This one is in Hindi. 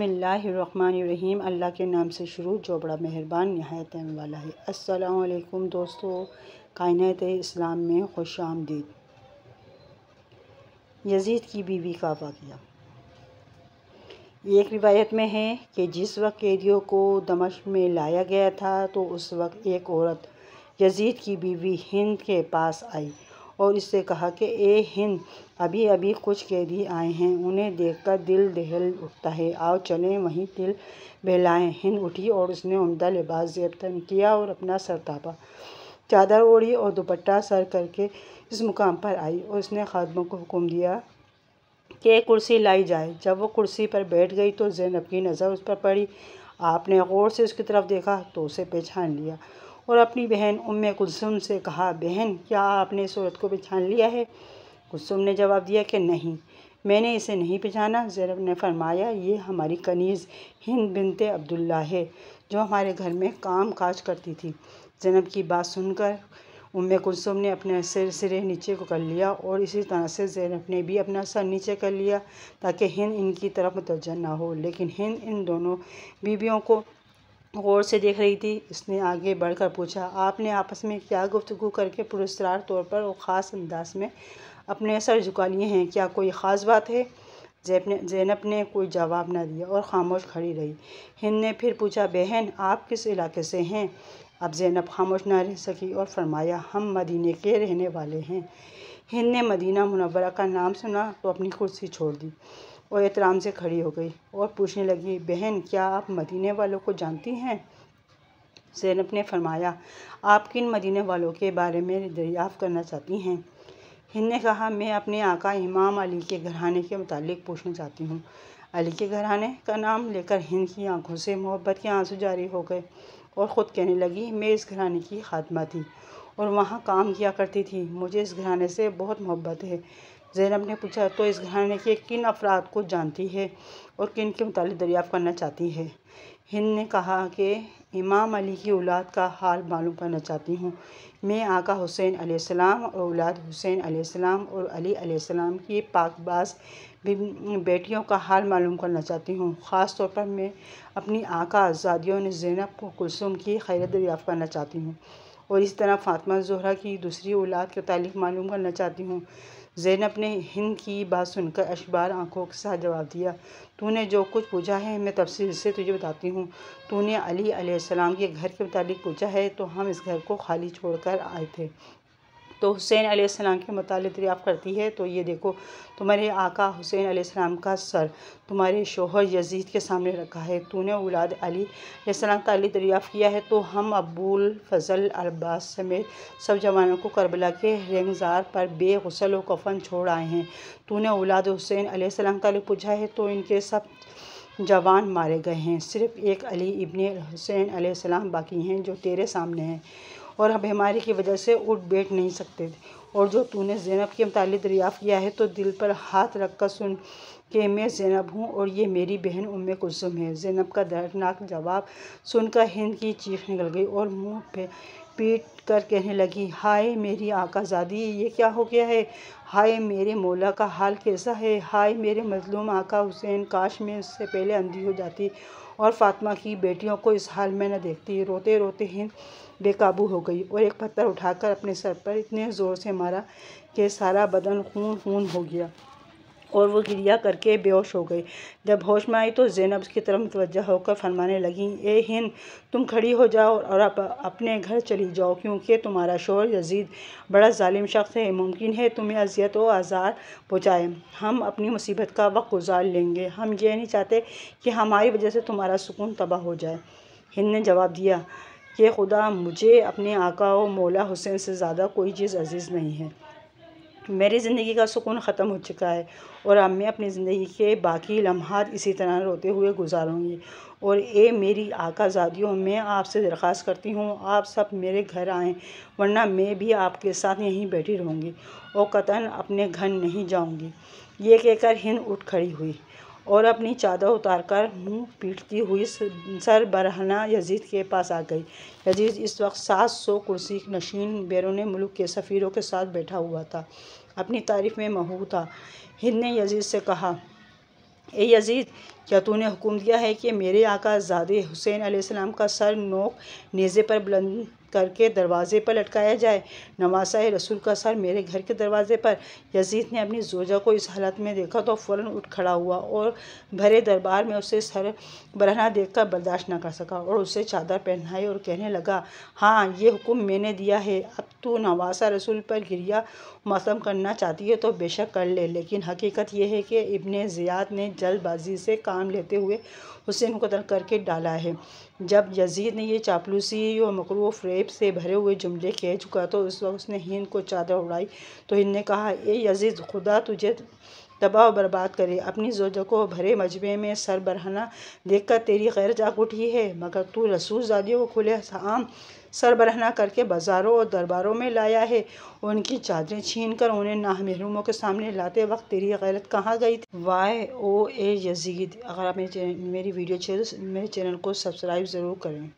बसमीम अल्लाह के नाम से शुरू जो बड़ा मेहरबान नहायत वाला है असलकुम दोस्तों कायनत इस्लाम में खुश आमदीद यजीद की बीवी का वाक़ एक रिवायत में है कि जिस वक्त कैदियों को दमश में लाया गया था तो उस वक्त एक औरत यजीद की बीवी हिंद के पास आई और इससे कहा कि ए हिंद अभी अभी कुछ कैदी आए हैं उन्हें देखकर दिल दहल उठता है आओ चलें वहीं दिल बहलाएं हिंद उठी और उसने उमदा लिबास जेब तन किया और अपना सर तापा चादर ओढ़ी और दुपट्टा सर करके इस मुकाम पर आई और उसने खादमों को हुक्म दिया कि एक कुर्सी लाई जाए जब वो कुर्सी पर बैठ गई तो जैनब की नज़र उस पर पड़ी आपने गौर से उसकी तरफ देखा तो उसे पहचान लिया और अपनी बहन उम कुलसुम से कहा बहन क्या आपने सूरत को पहचान लिया है कुलसुम ने जवाब दिया कि नहीं मैंने इसे नहीं पहचाना ज़ैनब ने फरमाया ये हमारी कनीज़ हिंद बिनते अब्दुल्ला है जो हमारे घर में काम काज करती थी ज़ैनब की बात सुनकर उम कुलसुम ने अपने सिर सिरे नीचे को कर लिया और इसी तरह से ज़ैनब ने भी अपना सर नीचे कर लिया ताकि हिंद इनकी तरफ मुतवजह ना हो लेकिन हिंद इन दोनों बीवियों को गौर से देख रही थी उसने आगे बढ़कर पूछा आपने आपस में क्या गुफ्तगु करके पुरस्कार तौर पर और ख़ास अंदाज में अपने सर झुका लिए हैं क्या कोई ख़ास बात है जैब ने जैनब ने कोई जवाब ना दिया और खामोश खड़ी रही हिंद ने फिर पूछा बहन आप किस इलाके से हैं अब जैनब खामोश ना रह सकी और फरमाया हम मदीने के रहने वाले हैं हिंद ने मदीना मुनवरा का नाम सुना तो अपनी कुर्सी छोड़ दी और एहतराम से खड़ी हो गई और पूछने लगी बहन क्या आप मदीने वालों को जानती हैं जैनब ने फरमाया आप किन मदीने वालों के बारे में दरियाफ़ करना चाहती हैं हिंद ने कहा मैं अपने आका इमाम अली के घराने के मुतालिक पूछना चाहती हूँ अली के घराने का नाम लेकर हिंद की आंखों से मोहब्बत के आंसू जारी हो गए और ख़ुद कहने लगी मैं इस घराने की खात्मा थी और वहाँ काम किया करती थी मुझे इस घराने से बहुत मोहब्बत है जैनब ने पूछा तो इस घराने के किन अफराद को जानती है और किन के मतलब दरियाफ़ करना चाहती है हिंद ने कहा कि इमाम अली की औलाद का हाल मालूम करना चाहती हूँ मैं आका हुसैन आसमाम और औलाद हुसैन आसमाम और अली आसमाम की पाकबाज बेटियों का हाल मालूम करना चाहती हूँ ख़ास तौर पर मैं अपनी आका आज़ादियों ने जैनब को कुलसुम की खैरत दरियाफ़ करना चाहती हूँ और इस तरह फातमा जहरा की दूसरी औलाद के ताल्लिक मालूम करना चाहती हूँ ज़ैनब ने हिंद की बात सुनकर अशबार आंखों के साथ जवाब दिया तूने जो कुछ पूछा है मैं तफसील से तुझे बताती हूँ तूने अली के घर के मतलब पूछा है तो हम इस घर को खाली छोड़कर आए थे तो हुसैन आसमाम के मतलब दरियाफ़ करती है तो ये देखो तुम्हारे आका हुसैन आसमाम का सर तुम्हारे शोहर यजीद के सामने रखा है तूने उलाद अली आसमाम का अली दरियाफ़ किया है तो हम अबूल फजल अब्बास समेत सब जवानों को करबला के रंगजार पर बेगसल व कफन छोड़ आए हैं तूने उलाद हुसैन आसमाम का अली पूछा है तो इनके सब जवान मारे गए हैं सिर्फ़ एक अली इबन हुसैन आसमाम बाकी हैं जो तेरे सामने हैं और बीमारी की वजह से उठ बैठ नहीं सकते थे और जो तूने ज़ैनब के मतलब दरियाफ़ किया है तो दिल पर हाथ रख कर सुन के मैं ज़ैनब हूँ और ये मेरी बहन उम कुलसुम है ज़ैनब का दर्दनाक जवाब सुनकर हिंद की चीख निकल गई और मुंह पे पीट कर कहने लगी हाय मेरी आकाजादी ये क्या हो गया है हाय मेरे मौला का हाल कैसा है हाय मेरे मजलूम आका हुसैन काश में उससे पहले अंधी हो जाती और फातिमा की बेटियों को इस हाल में न देखती रोते रोते ही बेकाबू हो गई और एक पत्थर उठाकर अपने सर पर इतने ज़ोर से मारा कि सारा बदन खून खून हो गया और वो गिरिया करके बेहोश हो गई जब होश में आई तो ज़ैनब की तरफ मुतवजह होकर फरमाने लगी ए हिंद तुम खड़ी हो जाओ और आप अपने घर चली जाओ क्योंकि तुम्हारा शोर यजीद बड़ा ालिम शख्स है मुमकिन है तुम्हें अजियत व आज़ार पहुँचाए हम अपनी मुसीबत का वक्त गुजार लेंगे हम ये नहीं चाहते कि हमारी वजह से तुम्हारा सुकून तबाह हो जाए हिंद ने जवाब दिया कि खुदा मुझे अपने आका व मौला हुसैन से ज़्यादा कोई चीज़ अजीज़ नहीं है मेरी ज़िंदगी का सुकून ख़त्म हो चुका है और अब मैं अपनी ज़िंदगी के बाकी लम्हात इसी तरह रोते हुए गुजारूँगी और ए मेरी आकाजादियों मैं आपसे दरख्वास्त करती हूँ आप सब मेरे घर आएँ वरना मैं भी आपके साथ यहीं बैठी रहूँगी और कतन अपने घर नहीं जाऊँगी ये कहकर हिंद उठ खड़ी हुई और अपनी चादर उतारकर मुंह पीटती हुई सर बरहना यजीद के पास आ गई यजीद इस वक्त सात सौ कुर्सी नशीन बैरून मुल्क के सफ़ीरों के साथ बैठा हुआ था अपनी तारीफ़ में महू था हिंद ने यजीद से कहा ए यजीद क्या तूने हुक्म दिया है कि मेरे आका ज़ादे हुसैन आसमाम का सर नोक नेज़े पर बुलंद करके दरवाजे पर लटकाया जाए नवासा रसूल का सर मेरे घर के दरवाजे पर यजीद ने अपनी जोजा को इस हालत में देखा तो फ़ौर उठ खड़ा हुआ और भरे दरबार में उसे सर बरहना देखकर बर्दाश्त ना कर सका और उसे चादर पहनाई और कहने लगा हाँ ये हुक्म मैंने दिया है अब तू नवासा रसूल पर गिरिया मौसम करना चाहती है तो बेशक कर ले लेकिन हकीकत यह है कि इबन ज़ियाद ने जल्दबाजी से काम लेते हुए हुसैन को कत्ल करके डाला है जब यजीद ने यह चापलूसी और मकरू फ्रे तकलीफ से भरे हुए जुमले कह चुका तो उस वक्त उसने हिंद को चादर उड़ाई तो हिंद ने कहा ए यजीज खुदा तुझे तबाह बर्बाद करे अपनी जोजा को भरे मजबे में सर बरहना देख कर तेरी गैर जाग उठी है मगर तू रसूल जादियों को खुले आम सर बरहना करके बाज़ारों और दरबारों में लाया है उनकी चादरें छीन कर उन्हें महरूमों के सामने लाते वक्त तेरी गैरत कहाँ गई थी वाई ओ ए यजीद अगर आप मेरी वीडियो अच्छी तो मेरे चैनल को सब्सक्राइब ज़रूर करें